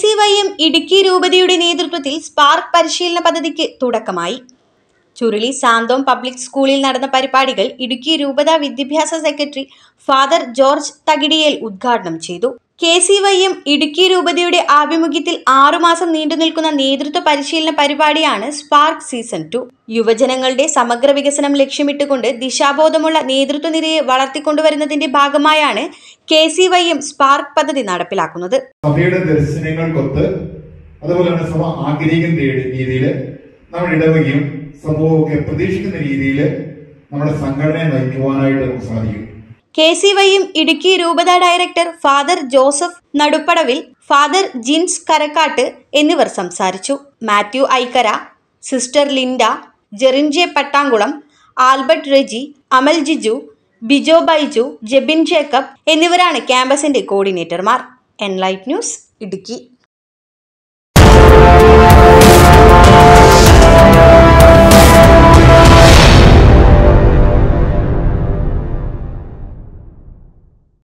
C Y M Idukki രൂപതയുടെ നേതൃത്വത്തിൽ spark പരിശീലന പദ്ധതിക്ക് തുടക്കമായി ചുരുളി സാന്തോം പബ്ലിക് സ്കൂളിൽ നടന്ന പരിപാടികൾ ഇടുക്കി രൂപത വിദ്യാഭ്യാസ സെക്രട്ടറി ഫാദർ ജോർജ് തകിടിയേൽ ഉദ്ഘാടനം ചെയ്തു കെ സി വൈ ഇടുക്കി രൂപതയുടെ ആഭിമുഖ്യത്തിൽ ആറുമാസം നീണ്ടുനിൽക്കുന്ന നേതൃത്വ പരിശീലന പരിപാടിയാണ് സ്പാർക്ക് സീസൺ ടു യുവജനങ്ങളുടെ സമഗ്ര വികസനം ലക്ഷ്യമിട്ടുകൊണ്ട് ദിശാബോധമുള്ള നേതൃത്വ നിരയെ വളർത്തിക്കൊണ്ടുവരുന്നതിന്റെ ഭാഗമായാണ് കെ സി വൈ സ്പാർക്ക് പദ്ധതി നടപ്പിലാക്കുന്നത് സഭയുടെ ദർശനങ്ങൾക്കൊത്ത് അതുപോലെ തന്നെ സഭ ആഗ്രഹിക്കുന്ന രീതിയിൽ നമ്മൾ ഇടവകയും സമൂഹമൊക്കെ പ്രതീക്ഷിക്കുന്ന രീതിയിൽ നമ്മുടെ സംഘടനയെ നയിക്കുവാനായിട്ട് നമുക്ക് സാധിക്കും കെ സി വൈയും ഇടുക്കി രൂപത director father Joseph Nadupadavil father Jins Karakkattu എന്നിവർ സംസാരിച്ചു Mathew Aikkara sister Linda Jerin J Pattankulam Albert Reji Amal Jiju Bijo Baiju Jebin Jacob എന്നിവരാണ് ക്യാമ്പസിന്റെ കോർഡിനേറ്റർമാർ എൻലൈറ്റ് ന്യൂസ് ഇടുക്കി